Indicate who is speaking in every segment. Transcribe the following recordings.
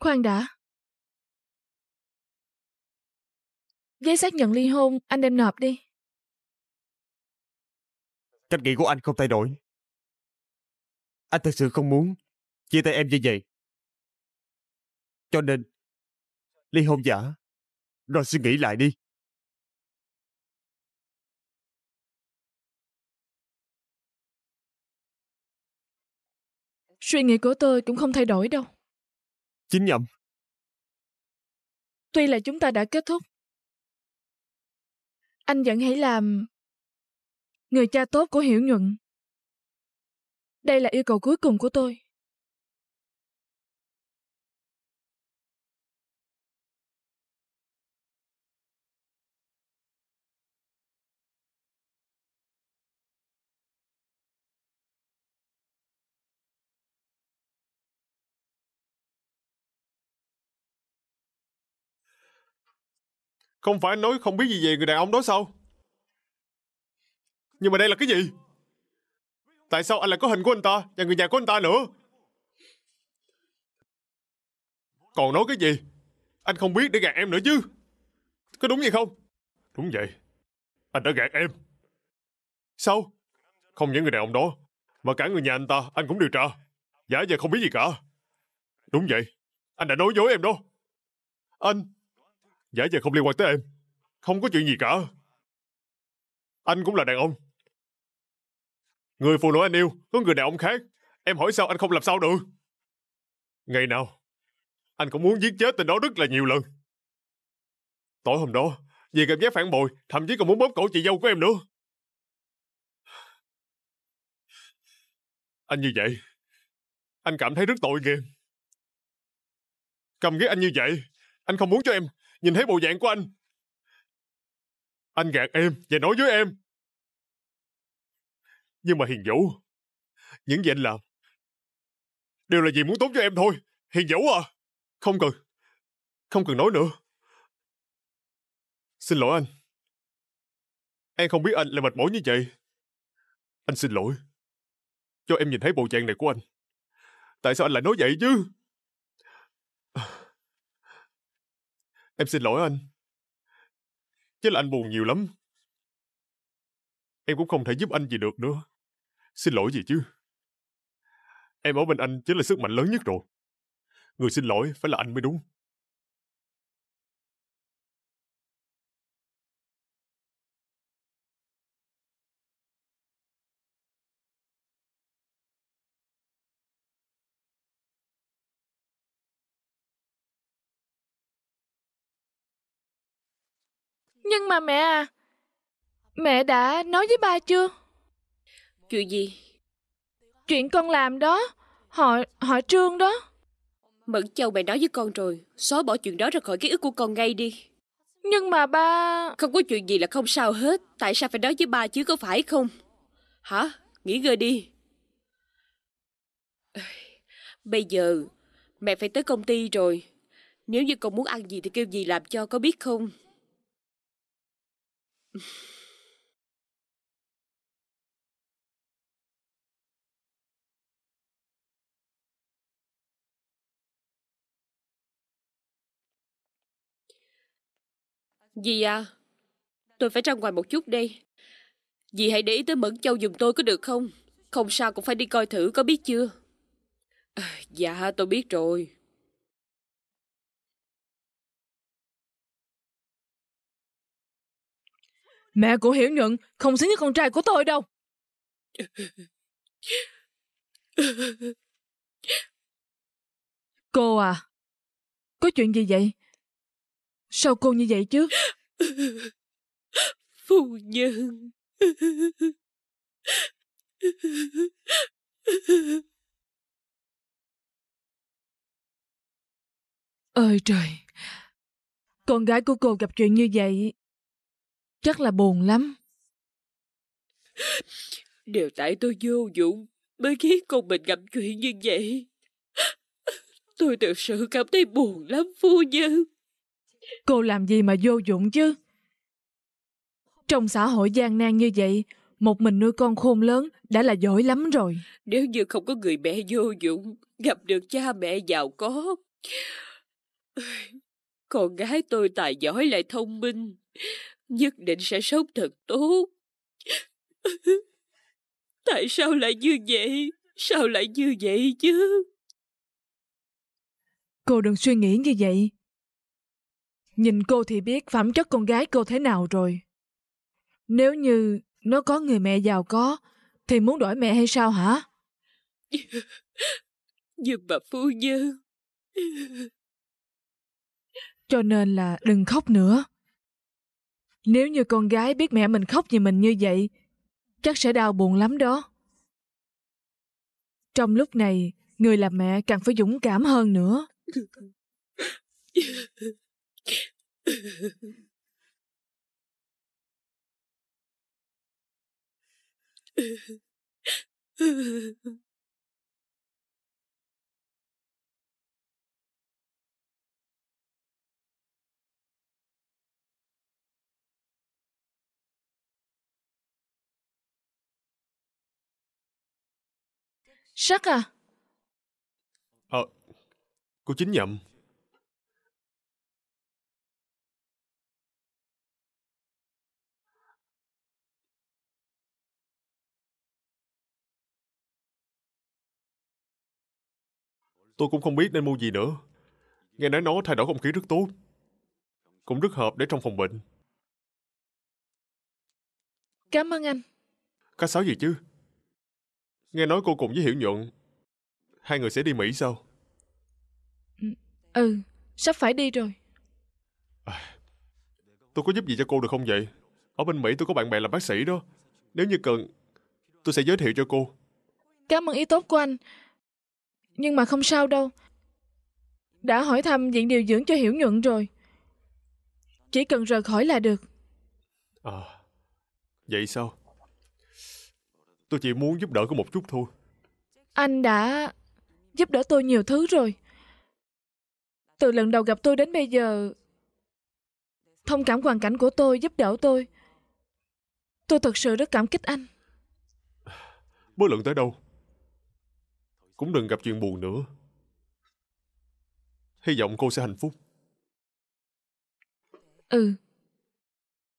Speaker 1: Khoan đã. Giấy xác nhận ly hôn, anh đem nộp đi. Cách nghĩ của anh không thay đổi. Anh thật sự không muốn chia tay em như vậy. Cho nên, ly hôn giả, rồi suy nghĩ lại đi. Suy nghĩ của tôi cũng không thay đổi đâu. Chính nhầm. Tuy là chúng ta đã kết thúc, anh vẫn hãy làm người cha tốt của Hiểu Nhuận. Đây là yêu cầu cuối cùng của tôi. Không phải nói không biết gì về người đàn ông đó sao? Nhưng mà đây là cái gì?
Speaker 2: Tại sao anh lại có hình của anh ta và người nhà của anh ta nữa?
Speaker 3: Còn nói cái gì? Anh không biết để gạt em nữa chứ. Có đúng vậy không? Đúng vậy. Anh đã gạt em. Sao?
Speaker 2: Không những người đàn ông đó, mà cả người nhà anh ta anh cũng điều tra. Giả giờ không biết gì cả.
Speaker 3: Đúng vậy. Anh đã nói dối em đó. Anh... Giả giờ không liên quan tới em. Không có chuyện gì cả. Anh cũng là đàn ông. Người phụ nữ anh yêu, có người đàn ông khác. Em hỏi sao anh không làm sao được? Ngày nào, anh cũng muốn giết chết tên đó rất là nhiều lần. Tối hôm đó, vì cảm giác phản bội, thậm chí còn muốn bóp cổ chị dâu của em nữa. Anh như vậy, anh cảm thấy rất tội nghiệp. Cầm ghét anh như vậy, anh không muốn cho em nhìn thấy bộ dạng của anh. Anh gạt em và nói với em. Nhưng mà Hiền Vũ, những gì anh làm đều là vì muốn tốt cho em thôi. Hiền Vũ à, không cần, không cần nói nữa. Xin lỗi anh. Em không biết anh lại mệt mỏi như vậy. Anh xin lỗi. Cho em nhìn thấy bộ dạng này của anh. Tại sao anh lại nói vậy chứ? Em xin lỗi anh. Chứ là anh buồn nhiều lắm. Em cũng không thể giúp anh gì được nữa. Xin lỗi gì chứ. Em ở bên anh chính là sức mạnh lớn nhất rồi. Người xin lỗi phải là anh mới đúng.
Speaker 4: Nhưng mà mẹ à, mẹ đã nói với ba chưa? Chuyện gì? Chuyện con làm đó, họ họ trương đó.
Speaker 5: Mẫn Châu mày nói với con rồi, xóa bỏ chuyện đó ra khỏi ký ức của con ngay đi. Nhưng mà ba... Không có chuyện gì là không sao hết, tại sao phải nói với ba chứ có phải không? Hả? Nghỉ ngơi đi. Bây giờ, mẹ phải tới công ty rồi. Nếu như con muốn ăn gì thì kêu gì làm cho, có biết không? Dì à, tôi phải ra ngoài một chút đây. Dì hãy để ý tới Mẫn Châu giùm tôi có được không? Không sao cũng phải đi coi thử có biết chưa? À, dạ, tôi biết rồi.
Speaker 1: Mẹ của Hiểu Nhuận không xứng với con trai của tôi đâu. Cô à, có chuyện gì vậy? Sao cô như vậy chứ? Phu nhân... Ôi trời, con gái của cô gặp chuyện như
Speaker 4: vậy chắc là buồn lắm.
Speaker 5: Đều tại tôi vô dụng mới khiến con mình gặp chuyện như vậy. Tôi thực sự cảm thấy buồn lắm phu nhân.
Speaker 4: Cô làm gì mà vô dụng chứ? Trong xã hội gian nan như vậy, một mình nuôi con khôn lớn đã là giỏi lắm rồi.
Speaker 5: Nếu như không có người mẹ vô dụng, gặp được cha mẹ giàu có. Con gái tôi tài giỏi lại thông minh nhất định sẽ sống thật tốt. Tại sao lại như vậy? Sao lại như vậy chứ?
Speaker 4: Cô đừng suy nghĩ như vậy. Nhìn cô thì biết phẩm chất con gái cô thế nào rồi. Nếu như nó có người mẹ giàu có, thì muốn đổi mẹ hay sao hả?
Speaker 5: Nhưng mà phu nhân...
Speaker 4: Cho nên là đừng khóc nữa. Nếu như con gái biết mẹ mình khóc vì mình như vậy, chắc sẽ đau buồn lắm đó. Trong lúc này, người làm mẹ càng phải dũng cảm hơn nữa.
Speaker 1: Sắc à? Ờ, cô chính nhầm.
Speaker 3: Tôi cũng không biết nên mua gì nữa. Nghe nói nó thay đổi không khí rất tốt. Cũng rất hợp để trong phòng
Speaker 2: bệnh.
Speaker 4: Cảm ơn anh.
Speaker 3: Cá sấu gì chứ? Nghe nói cô cùng với Hiểu Nhuận Hai người sẽ đi Mỹ sao
Speaker 4: ừ, ừ Sắp phải đi rồi
Speaker 2: à, Tôi có giúp gì cho cô được không vậy Ở bên Mỹ tôi có bạn bè làm bác sĩ đó Nếu như cần Tôi sẽ giới thiệu cho cô
Speaker 4: Cảm ơn ý tốt của anh Nhưng mà không sao đâu Đã hỏi thăm viện điều dưỡng cho Hiểu Nhuận rồi Chỉ cần rời khỏi là được
Speaker 2: À Vậy sao Tôi chỉ muốn giúp đỡ cô một chút thôi.
Speaker 4: Anh đã giúp đỡ tôi nhiều thứ rồi. Từ lần đầu gặp tôi đến bây giờ, thông cảm hoàn cảnh của tôi giúp đỡ tôi. Tôi thật sự rất cảm kích anh.
Speaker 2: Mới luận tới đâu. Cũng đừng gặp chuyện buồn nữa.
Speaker 3: Hy vọng cô sẽ hạnh phúc.
Speaker 1: Ừ.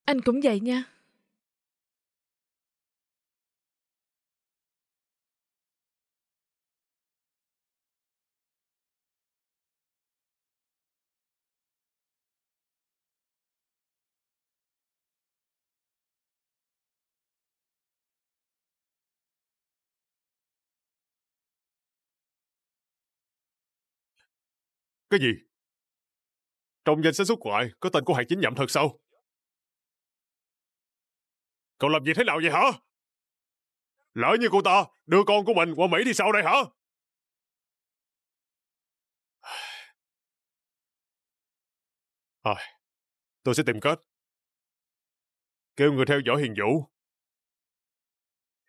Speaker 1: Anh cũng vậy nha. Cái gì? Trong danh sách xuất ngoại có tên của hạt chính nhậm thật sao? Cậu làm gì thế nào vậy hả? Lỡ như cô ta đưa con của mình qua Mỹ thì sao đây hả? À, tôi sẽ tìm cách.
Speaker 3: Kêu người theo dõi Hiền Vũ.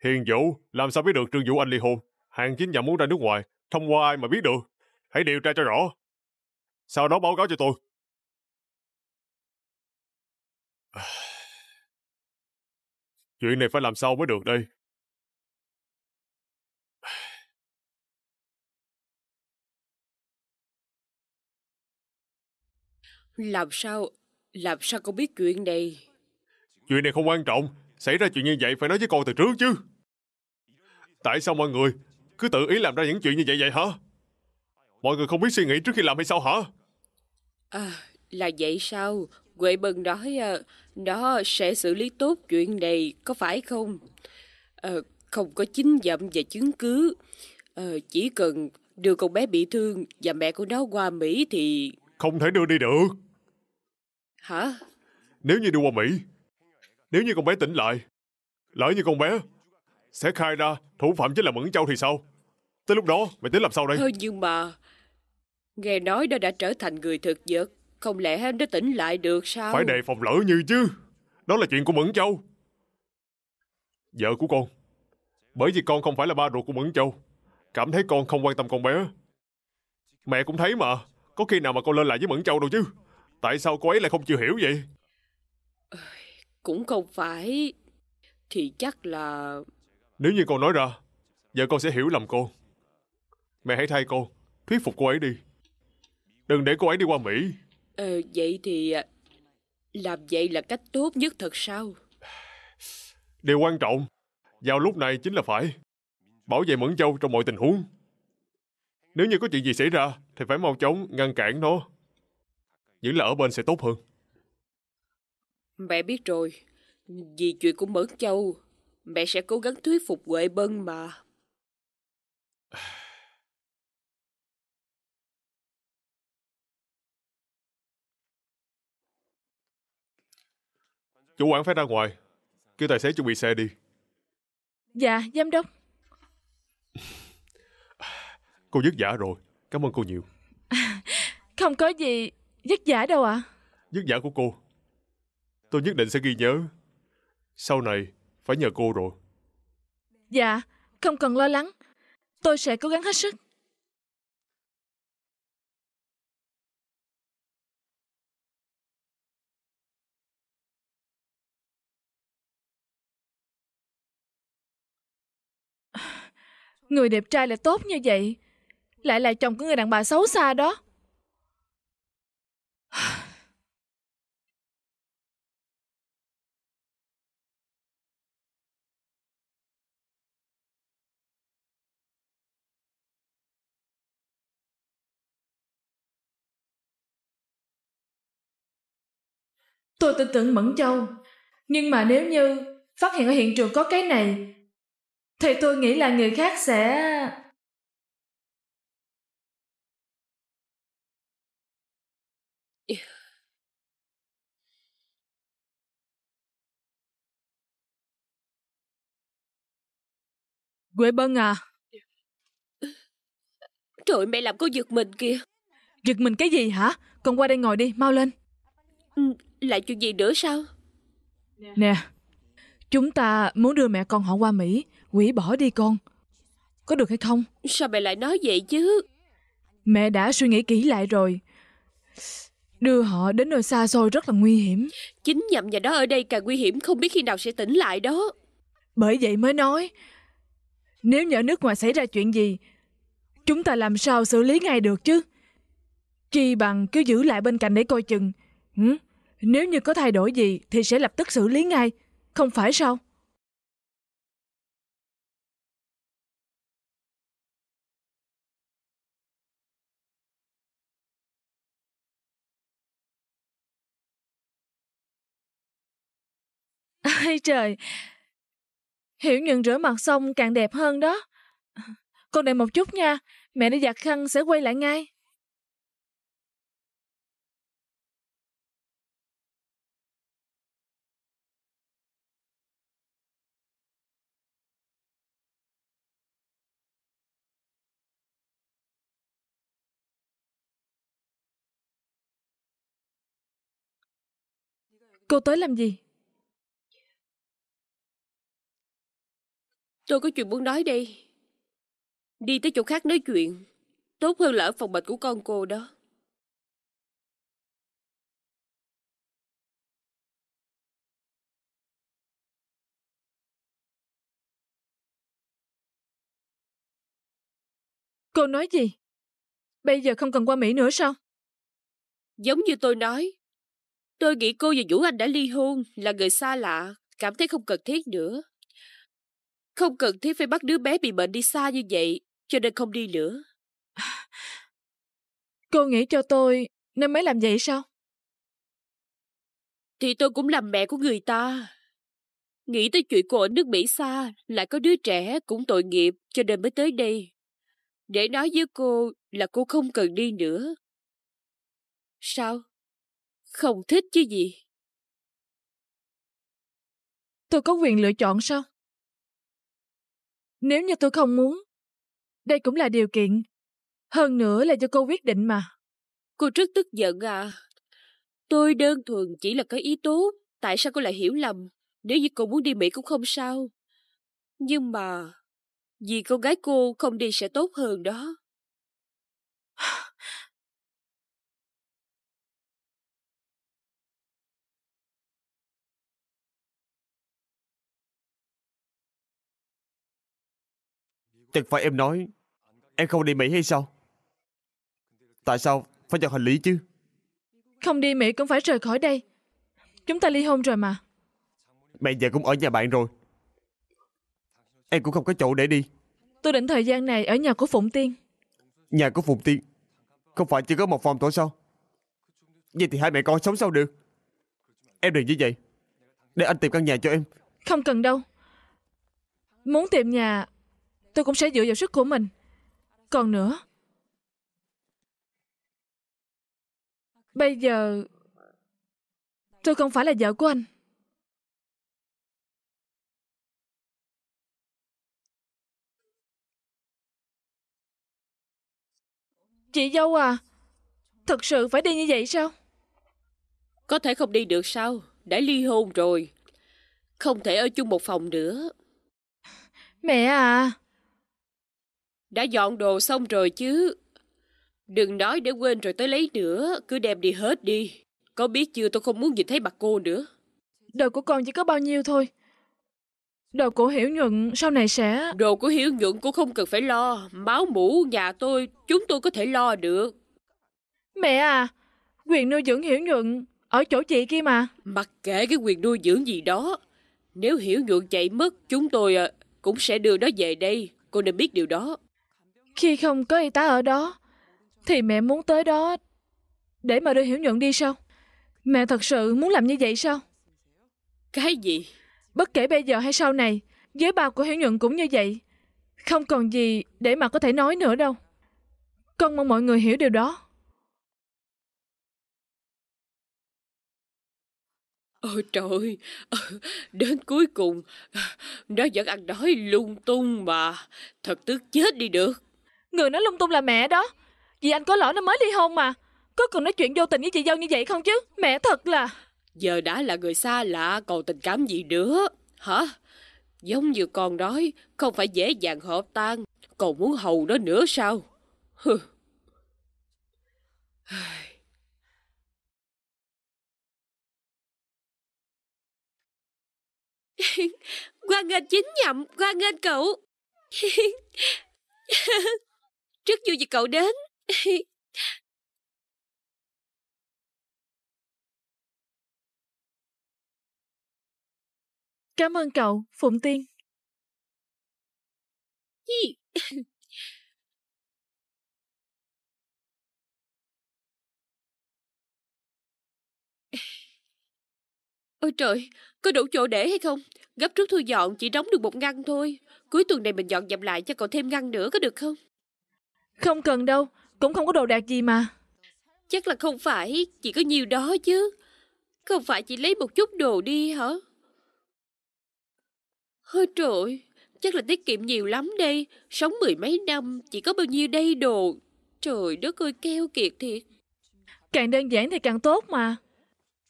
Speaker 3: Hiền Vũ, làm sao biết được Trương Vũ Anh ly hôn? Hàng chính nhậm muốn ra nước ngoài, thông qua ai mà biết được? Hãy điều tra cho rõ sau đó báo cáo cho tôi. Chuyện này phải làm sao mới được đây?
Speaker 5: Làm sao? Làm sao con biết chuyện này?
Speaker 3: Chuyện này không quan trọng. Xảy ra chuyện như vậy phải nói với con từ trước chứ.
Speaker 2: Tại sao mọi người cứ tự ý làm ra những chuyện như vậy vậy hả? Mọi người không biết suy nghĩ trước khi làm hay sao hả?
Speaker 5: À, là vậy sao? Huệ bần nói nó à, sẽ xử lý tốt chuyện này, có phải không? À, không có chính dậm và chứng cứ. À, chỉ cần đưa con bé bị thương và mẹ của nó qua Mỹ thì...
Speaker 2: Không thể đưa đi được. Hả? Nếu như đưa qua Mỹ, nếu như con bé tỉnh lại, lỡ như con bé sẽ khai ra thủ phạm chính là Mẫn Châu thì sao? Tới lúc đó, mày tính làm sao đây? Thôi
Speaker 5: nhưng mà... Nghe nói nó đã trở thành người thực vật Không lẽ em đã tỉnh lại được sao Phải đề
Speaker 2: phòng lỡ như chứ Đó là chuyện của Mẫn Châu Vợ của con Bởi vì con không phải là ba ruột của Mẫn Châu Cảm thấy con không quan tâm con bé Mẹ cũng thấy mà Có khi nào mà con lên lại với Mẫn Châu đâu chứ Tại sao cô ấy lại không chịu hiểu vậy
Speaker 5: Cũng không phải Thì chắc là
Speaker 2: Nếu như con nói ra Vợ con sẽ hiểu lầm cô Mẹ hãy thay con Thuyết phục cô ấy đi Đừng để cô ấy đi qua Mỹ.
Speaker 5: Ờ, vậy thì à, làm vậy là cách tốt nhất thật sao?
Speaker 2: Điều quan trọng vào lúc này chính là phải bảo vệ Mẫn Châu trong mọi tình huống. Nếu như có chuyện gì xảy ra thì phải mau chóng ngăn cản nó. Giữ là ở bên sẽ tốt hơn.
Speaker 5: Mẹ biết rồi, vì chuyện của Mẫn Châu, mẹ sẽ cố gắng thuyết phục Huệ Bân mà.
Speaker 3: Chủ quản phải ra ngoài. Kêu tài xế chuẩn bị xe đi.
Speaker 4: Dạ, giám đốc.
Speaker 2: Cô dứt giả rồi. Cảm ơn cô nhiều.
Speaker 4: Không có gì dứt giả đâu ạ. À.
Speaker 2: Dứt giả của cô. Tôi nhất định sẽ ghi nhớ. Sau này phải nhờ cô rồi.
Speaker 4: Dạ, không cần lo lắng. Tôi sẽ cố gắng hết sức. Người đẹp trai là tốt như vậy Lại là chồng của người đàn bà xấu xa đó
Speaker 1: Tôi tin tưởng Mẫn Châu Nhưng mà nếu như phát hiện ở hiện trường có cái này thì tôi nghĩ là người khác sẽ
Speaker 4: Quế Bân à Trời mẹ làm cô giật mình kìa Giật mình cái gì hả Con qua đây ngồi đi mau lên ừ, Lại chuyện gì nữa sao Nè Chúng ta muốn đưa mẹ con họ qua Mỹ, quỷ bỏ đi con. Có được hay không? Sao mẹ lại nói vậy chứ? Mẹ đã suy nghĩ kỹ lại rồi. Đưa họ đến nơi xa xôi rất là nguy hiểm. Chính nhầm nhà đó ở đây càng nguy hiểm, không biết khi nào sẽ tỉnh lại đó. Bởi vậy mới nói, nếu như nước ngoài xảy ra chuyện gì, chúng ta làm sao xử lý ngay được chứ? Chi bằng cứ giữ lại bên cạnh để coi chừng. Ừ? Nếu như có thay đổi gì thì sẽ lập tức xử lý ngay không phải sao? Ây trời! Hiểu nhận rửa mặt xong càng đẹp hơn đó. Con đợi một chút nha, mẹ đi giặt khăn sẽ quay lại ngay.
Speaker 1: cô tới làm gì tôi có chuyện muốn nói đây đi tới chỗ khác nói chuyện tốt hơn là ở phòng bệnh của con cô đó Cô nói gì? Bây giờ không cần
Speaker 5: qua Mỹ nữa sao? Giống như tôi nói, Tôi nghĩ cô và Vũ Anh đã ly hôn, là người xa lạ, cảm thấy không cần thiết nữa. Không cần thiết phải bắt đứa bé bị bệnh đi xa như vậy, cho nên không đi nữa.
Speaker 4: Cô nghĩ cho tôi nên mới làm vậy sao? Thì tôi cũng làm mẹ của người ta. Nghĩ tới chuyện cô ở nước Mỹ xa, lại có đứa trẻ
Speaker 5: cũng tội nghiệp cho nên mới tới đây. Để nói với cô là cô không cần đi nữa. Sao? Không thích chứ gì.
Speaker 1: Tôi có quyền lựa chọn sao?
Speaker 4: Nếu như tôi không muốn, đây cũng là điều kiện. Hơn nữa là cho cô quyết định mà. Cô rất tức giận à. Tôi đơn thuần chỉ là có ý tốt.
Speaker 5: Tại sao cô lại hiểu lầm? Nếu như cô muốn đi Mỹ cũng không sao. Nhưng mà... Vì con gái cô không đi sẽ tốt hơn đó.
Speaker 6: Chẳng phải em nói Em không đi Mỹ hay sao Tại sao phải dọn hành lý chứ
Speaker 4: Không đi Mỹ cũng phải rời khỏi đây Chúng ta ly hôn rồi mà
Speaker 6: Mẹ giờ cũng ở nhà bạn rồi Em cũng không có chỗ để đi
Speaker 4: Tôi định thời gian này ở nhà của Phụng Tiên
Speaker 6: Nhà của Phụng Tiên Không phải chỉ có một phòng thôi sao Vậy thì hai mẹ con sống sao được Em đừng như vậy Để anh tìm căn nhà cho em
Speaker 4: Không cần đâu Muốn tìm nhà tôi cũng sẽ dựa vào sức của mình còn nữa bây giờ tôi không phải là vợ
Speaker 1: của anh chị dâu à
Speaker 5: thật sự phải đi như vậy sao có thể không đi được sao đã ly hôn rồi không thể ở chung một phòng nữa mẹ à đã dọn đồ xong rồi chứ. Đừng nói để quên rồi tới lấy nữa, cứ đem đi hết đi. Có biết chưa tôi không muốn nhìn thấy mặt cô nữa.
Speaker 4: Đồ của con chỉ có bao nhiêu thôi. Đồ của Hiểu Nhuận sau này sẽ... Đồ của Hiểu Nhuận cũng không cần phải lo. Máu mũ nhà tôi, chúng tôi có thể lo được. Mẹ à, quyền nuôi dưỡng Hiểu Nhuận ở chỗ chị kia mà. Mặc kệ
Speaker 5: cái quyền nuôi dưỡng gì đó. Nếu Hiểu Nhuận chạy mất, chúng tôi à, cũng sẽ đưa nó về đây. Cô nên biết điều đó.
Speaker 4: Khi không có y tá ở đó, thì mẹ muốn tới đó để mà đưa Hiểu Nhuận đi sao? Mẹ thật sự muốn làm như vậy sao? Cái gì? Bất kể bây giờ hay sau này, giới bà của Hiểu Nhuận cũng như vậy. Không còn gì để mà có thể nói nữa đâu. Con mong mọi người hiểu điều đó.
Speaker 1: Ôi
Speaker 5: trời, đến cuối cùng, nó vẫn ăn đói lung tung mà, thật tức chết đi được.
Speaker 4: Người nói lung tung là mẹ đó Vì anh có lỗi nó mới ly hôn mà Có cần nói chuyện vô tình với chị dâu như vậy không chứ Mẹ thật là
Speaker 5: Giờ đã là người xa lạ còn tình cảm gì nữa Hả Giống như con nói Không phải dễ dàng hợp tan Còn muốn hầu nó nữa sao Hừ qua nghênh chính nhậm qua nghênh cậu rất vui vì cậu đến.
Speaker 1: Cảm ơn cậu, Phụng Tiên.
Speaker 5: Ôi trời, có đủ chỗ để hay không? Gấp rút thu dọn, chỉ đóng được một ngăn thôi. Cuối tuần này mình dọn dẹp lại cho cậu thêm ngăn nữa có được không? Không cần đâu, cũng không có đồ đạc gì mà. Chắc là không phải, chỉ có nhiều đó chứ. Không phải chỉ lấy một chút đồ đi hả? Hơi trời chắc là tiết kiệm nhiều lắm đây. Sống mười mấy năm, chỉ có bao nhiêu đây đồ. Trời đất ơi, keo kiệt thiệt. Càng đơn giản thì càng tốt mà.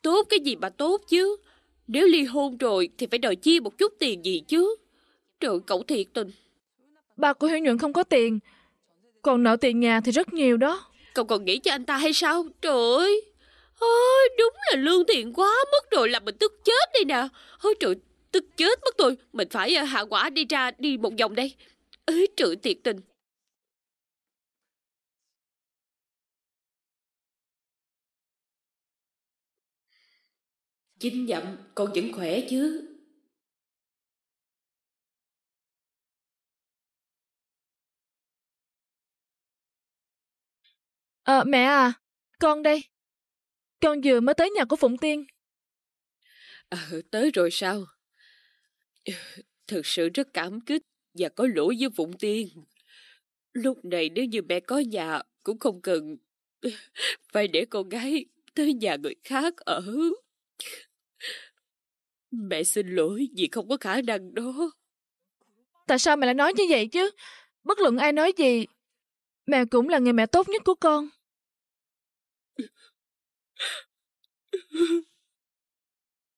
Speaker 5: Tốt cái gì mà tốt chứ?
Speaker 4: Nếu ly hôn rồi thì phải đòi chia một chút tiền gì chứ? Trời cậu thiệt tình. Bà của Hiếu Nhuận không có tiền, còn nợ tiền nhà thì rất nhiều đó Cậu còn nghĩ cho anh ta hay sao Trời ơi đúng là lương thiện quá mất rồi làm mình
Speaker 5: tức chết đây nè Ôi trời tức chết mất tôi Mình phải à, hạ quả đi ra đi một vòng đây Ơi trời thiệt tình
Speaker 1: Chinh dặm con vẫn khỏe chứ à, mẹ
Speaker 4: à, con đây. Con vừa mới tới nhà của Phụng Tiên. à, tới rồi sao?
Speaker 5: Thật sự rất cảm kích và có lỗi với Phụng Tiên. Lúc này nếu như mẹ có nhà cũng không cần phải để con gái tới nhà người khác ở. Mẹ xin lỗi vì không có khả năng đó.
Speaker 4: Tại sao mẹ lại nói như vậy chứ? Bất luận ai nói gì, Mẹ cũng là người mẹ tốt nhất của con.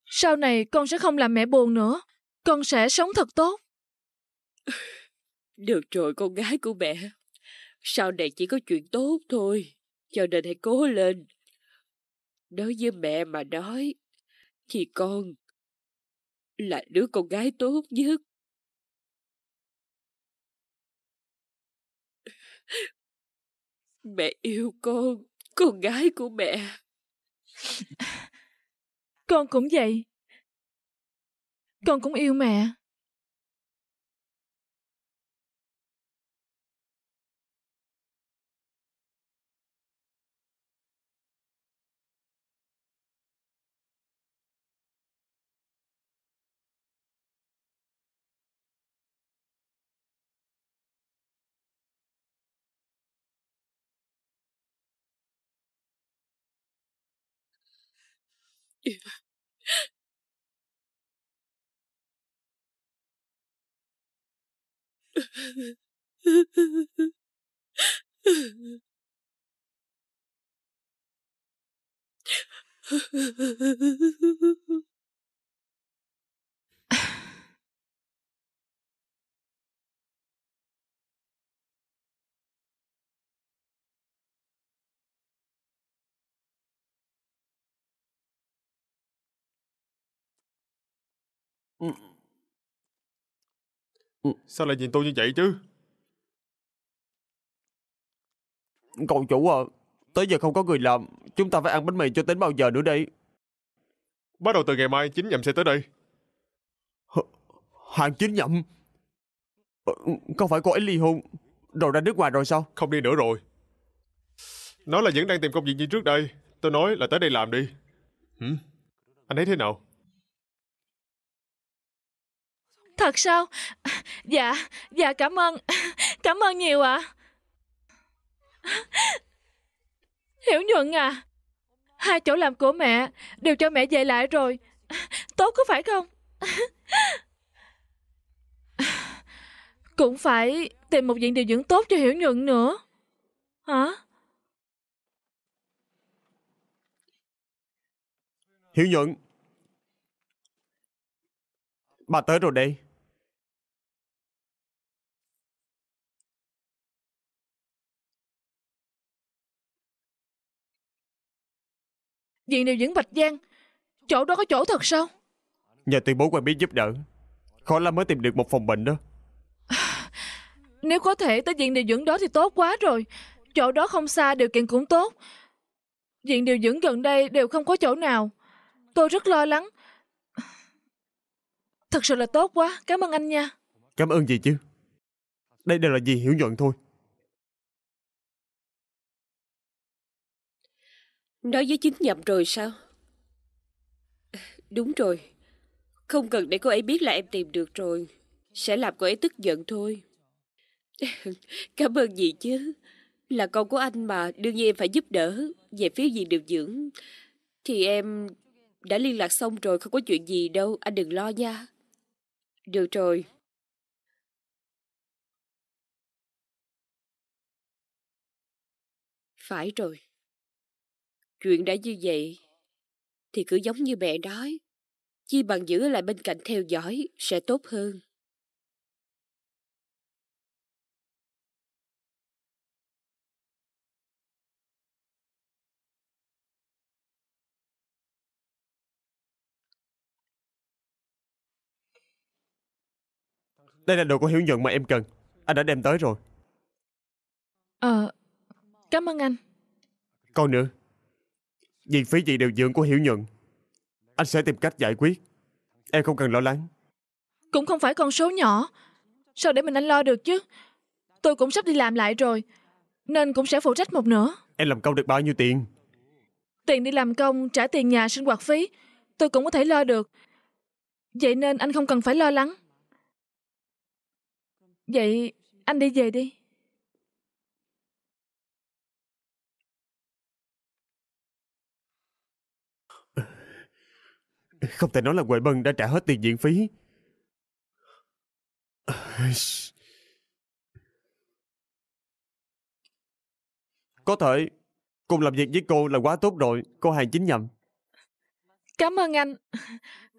Speaker 4: Sau này con sẽ không làm mẹ buồn nữa. Con sẽ sống thật tốt.
Speaker 5: Được rồi con gái của mẹ. Sau này chỉ có chuyện tốt thôi. Cho nên hãy cố lên. Đối với mẹ mà nói, thì con
Speaker 1: là đứa con gái tốt nhất. Mẹ yêu con, con gái của mẹ. Con cũng vậy. Con cũng yêu mẹ. 嗯。Sao lại nhìn tôi như
Speaker 6: vậy chứ? Cậu chủ à, tới giờ không có người làm, chúng ta phải ăn bánh mì cho đến bao giờ nữa đây? Bắt đầu từ ngày mai, chính nhậm sẽ tới đây. H Hàng chính nhậm? Không ờ, phải cô ấy ly hôn, rồi ra nước ngoài rồi sao? Không đi nữa rồi. Nó là
Speaker 2: vẫn đang tìm công việc như trước đây. Tôi nói là tới đây làm đi. Hử? Anh thấy thế nào?
Speaker 4: Thật sao? Dạ, dạ cảm ơn. Cảm ơn nhiều ạ. À. Hiểu Nhuận à, hai chỗ làm của mẹ đều cho mẹ về lại rồi. Tốt có phải không? Cũng phải tìm một viện điều dưỡng tốt cho Hiểu Nhuận nữa. Hả?
Speaker 3: Hiểu Nhuận Bà tới rồi đây
Speaker 4: Viện điều dưỡng Bạch Giang Chỗ đó có chỗ thật sao
Speaker 6: Nhờ tuyên bố quen biết giúp đỡ Khó lắm mới tìm được một phòng bệnh đó
Speaker 4: Nếu có thể tới viện điều dưỡng đó thì tốt quá rồi Chỗ đó không xa điều kiện cũng tốt Viện điều dưỡng gần đây đều không có chỗ nào Tôi rất lo lắng Thật sự là tốt quá Cảm ơn anh nha
Speaker 6: Cảm ơn gì chứ Đây đều là gì hiểu nhuận thôi
Speaker 5: Nói với chính nhầm rồi sao? Đúng rồi. Không cần để cô ấy biết là em tìm được rồi. Sẽ làm cô ấy tức giận thôi. Cảm ơn gì chứ. Là con của anh mà đương nhiên em phải giúp đỡ. Về phía gì điều dưỡng. Thì em đã liên lạc xong rồi không có chuyện gì đâu. Anh đừng lo nha. Được rồi.
Speaker 1: Phải rồi. Chuyện đã như vậy, thì cứ giống như mẹ nói, chi bằng giữ lại bên cạnh theo dõi sẽ tốt hơn.
Speaker 6: Đây là đồ của Hiếu Nhuận mà em cần. Anh đã đem tới rồi.
Speaker 4: Ờ, cảm ơn anh.
Speaker 6: Còn nữa, vì phí gì điều dưỡng của Hiểu Nhuận Anh sẽ tìm cách giải quyết Em không cần lo lắng
Speaker 4: Cũng không phải con số nhỏ Sao để mình anh lo được chứ Tôi cũng sắp đi làm lại rồi Nên cũng sẽ phụ trách một nửa
Speaker 6: Em làm công được bao nhiêu tiền
Speaker 4: Tiền đi làm công trả tiền nhà sinh hoạt phí Tôi cũng có thể lo được Vậy nên anh không cần phải lo lắng Vậy
Speaker 1: anh đi về đi
Speaker 6: Không thể nói là Huệ Bân đã trả hết tiền viện phí. Có thể cùng làm việc với cô là quá tốt rồi, cô hàng chính nhầm.
Speaker 4: Cảm ơn anh.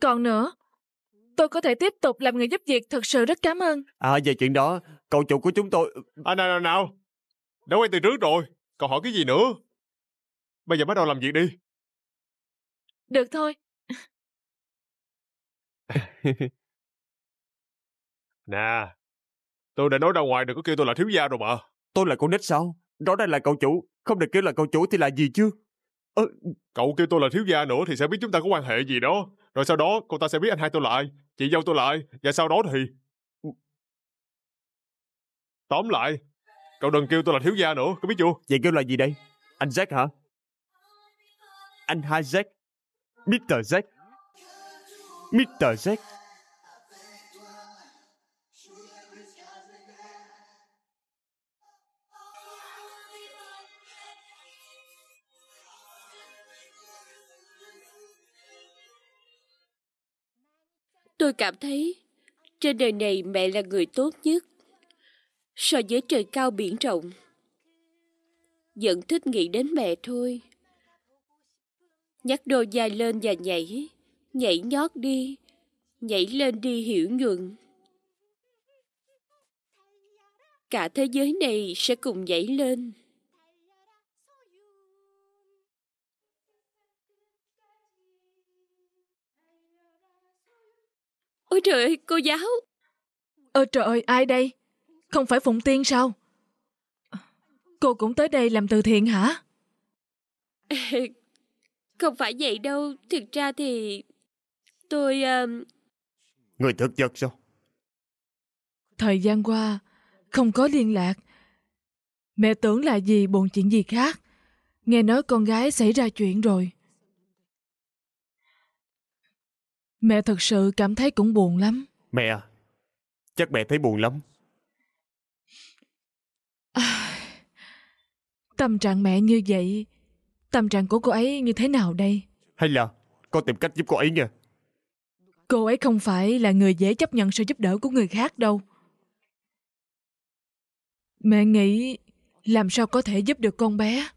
Speaker 4: Còn nữa, tôi có thể tiếp tục làm người giúp việc thật sự rất cảm ơn.
Speaker 6: À, về chuyện đó,
Speaker 3: cậu chủ của chúng tôi... À, nào, nào, nào. Đã quay từ trước rồi, còn hỏi cái gì nữa? Bây giờ bắt đầu làm việc đi. Được thôi, Nè, tôi đã nói ra ngoài đừng có kêu tôi là thiếu gia rồi mà. Tôi là con nít sao? Rõ ràng là cậu chủ, không được kêu là cậu chủ
Speaker 2: thì là gì chứ? Ờ... Cậu kêu tôi là thiếu gia nữa thì sẽ biết chúng ta có quan hệ gì đó. Rồi sau đó cô ta sẽ biết anh hai tôi lại, chị dâu tôi lại, và sau đó thì... Ừ.
Speaker 6: Tóm lại, cậu đừng kêu tôi là thiếu gia nữa, có biết chưa? Vậy kêu là gì đây? Anh Jack hả? Anh hai Jack? Mr. Jack? Mr. Jack.
Speaker 5: Tôi cảm thấy trên đời này mẹ là người tốt nhất. So với trời cao biển rộng, vẫn thích nghĩ đến mẹ thôi. Nhắc đôi dài lên và nhảy, nhảy nhót đi, nhảy lên đi hiểu nhuận. Cả thế giới này sẽ cùng nhảy lên.
Speaker 4: Ôi trời ơi, cô giáo! Ôi trời ơi, ai đây? Không phải Phụng Tiên sao? Cô cũng tới đây làm từ thiện hả?
Speaker 5: Không phải vậy đâu, thực ra thì
Speaker 4: Tôi... Uh...
Speaker 6: Người thực vật sao?
Speaker 4: Thời gian qua, không có liên lạc. Mẹ tưởng là gì buồn chuyện gì khác. Nghe nói con gái xảy ra chuyện rồi. Mẹ thật sự cảm thấy cũng buồn lắm.
Speaker 6: Mẹ à, chắc mẹ thấy buồn lắm.
Speaker 4: À, tâm trạng mẹ như vậy, tâm trạng của cô ấy như thế nào đây?
Speaker 6: Hay là con tìm cách giúp cô ấy nha.
Speaker 4: Cô ấy không phải là người dễ chấp nhận sự giúp đỡ của người khác đâu. Mẹ nghĩ làm sao có thể giúp được con bé?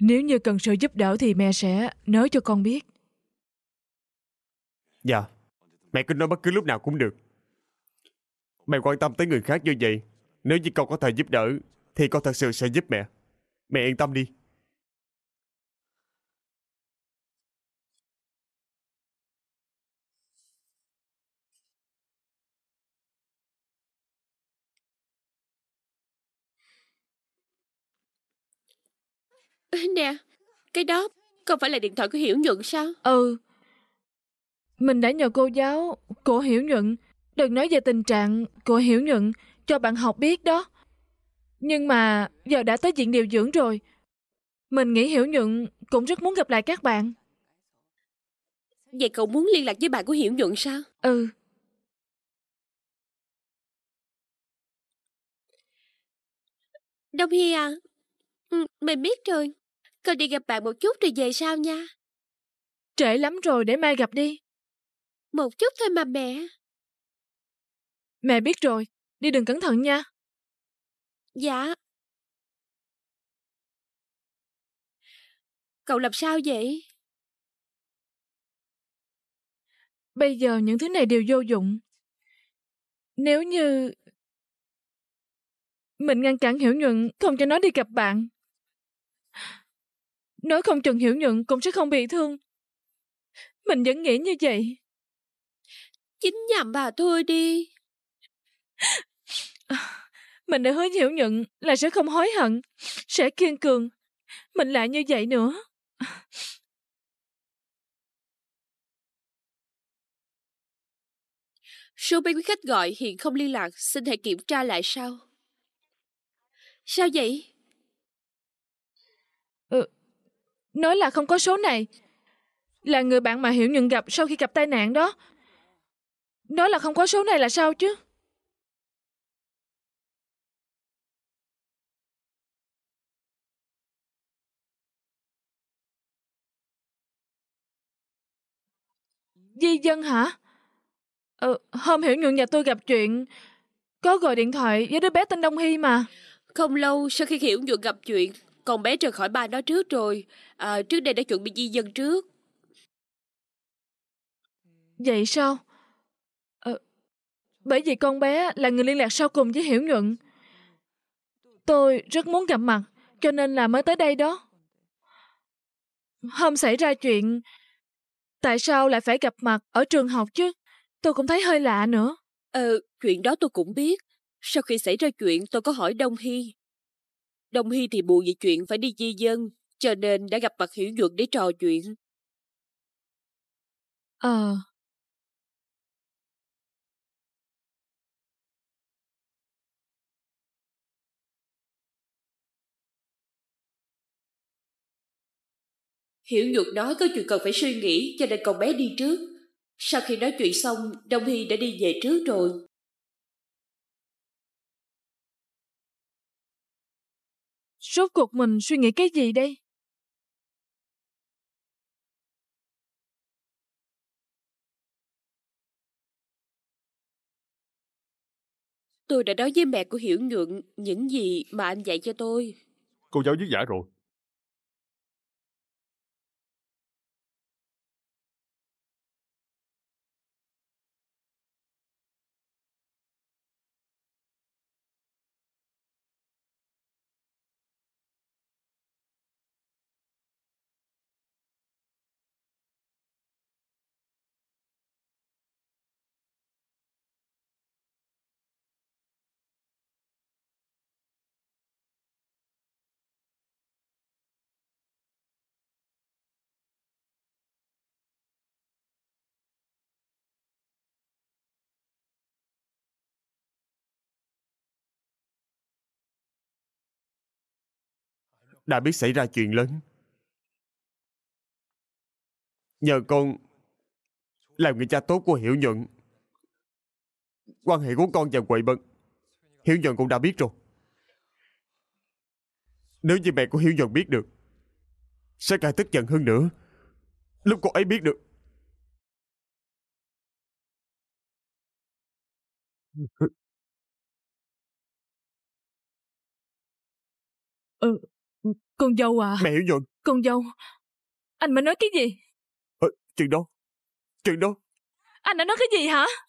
Speaker 4: Nếu như cần sự giúp đỡ thì mẹ sẽ nói cho con biết.
Speaker 6: Dạ, mẹ cứ nói bất cứ lúc nào cũng được. Mẹ quan tâm tới người khác như vậy. Nếu như con có thể giúp đỡ thì con thật sự sẽ giúp mẹ. Mẹ yên tâm đi.
Speaker 5: Nè Cái đó Không phải là điện thoại của Hiểu Nhuận sao Ừ
Speaker 4: Mình đã nhờ cô giáo Của Hiểu Nhuận Đừng nói về tình trạng Của Hiểu Nhuận Cho bạn học biết đó Nhưng mà Giờ đã tới diện điều dưỡng rồi Mình nghĩ Hiểu Nhuận Cũng rất muốn gặp lại các bạn Vậy cậu
Speaker 1: muốn liên lạc với bạn của Hiểu Nhuận sao Ừ Đông Hy à, ừ, mình biết rồi. Con đi gặp bạn một chút rồi về sao nha. Trễ lắm rồi để mai gặp đi. Một chút thôi mà mẹ. Mẹ biết rồi, đi đừng cẩn thận nha. Dạ. Cậu làm sao vậy? Bây giờ những thứ này đều vô dụng. Nếu như
Speaker 4: mình ngăn cản hiểu nhuận không cho nó đi gặp bạn Nói không chừng hiểu nhận cũng sẽ không bị thương. Mình vẫn nghĩ như vậy. Chính nhầm bà thôi đi. Mình đã hứa hiểu nhận là sẽ không hối hận, sẽ kiên cường. Mình lại như vậy nữa.
Speaker 1: Số bên quý khách gọi hiện không liên lạc, xin hãy kiểm
Speaker 4: tra lại sau. Sao vậy? nói là không có số này là người bạn mà hiểu nhận gặp sau khi gặp tai nạn đó nói là không có số này là sao chứ di dân hả ờ, hôm hiểu nhuận nhà tôi gặp chuyện có gọi điện thoại với đứa bé tên đông hy mà không lâu sau khi hiểu nhuận gặp chuyện con bé rời khỏi ba nó trước rồi. À, trước đây đã chuẩn bị di dân trước. Vậy sao? À, bởi vì con bé là người liên lạc sau cùng với Hiểu Nhuận. Tôi rất muốn gặp mặt, cho nên là mới tới đây đó. Hôm xảy ra chuyện, tại sao lại phải gặp mặt ở trường học chứ? Tôi cũng thấy hơi lạ nữa. Ờ, chuyện đó tôi cũng biết.
Speaker 5: Sau khi xảy ra chuyện tôi có hỏi Đông Hy Đồng Hy thì buồn vì chuyện phải đi di dân, cho nên đã gặp mặt Hiểu Duật để trò chuyện.
Speaker 1: Ờ, à... Hiểu Nhược nói có chuyện cần phải suy nghĩ cho nên cậu bé đi trước. Sau khi nói chuyện xong, Đông Hy đã đi về trước rồi. Rốt cuộc mình suy nghĩ cái gì đây? Tôi đã nói với mẹ của Hiểu Nhượng những gì mà anh dạy cho tôi.
Speaker 3: Cô giáo viết giả rồi.
Speaker 1: đã biết xảy ra
Speaker 6: chuyện lớn. Nhờ con làm người cha tốt của Hiểu Nhuận, quan hệ của con và Quậy Bân, Hiểu Nhuận cũng đã biết rồi. Nếu như mẹ của Hiểu Nhuận biết được, sẽ càng tức giận hơn nữa. Lúc cô ấy biết được,
Speaker 1: ừ con dâu à Mẹ hiểu rồi Con dâu Anh mới nói cái gì
Speaker 3: ờ, Chuyện đó Chuyện đó
Speaker 1: Anh đã nói cái gì hả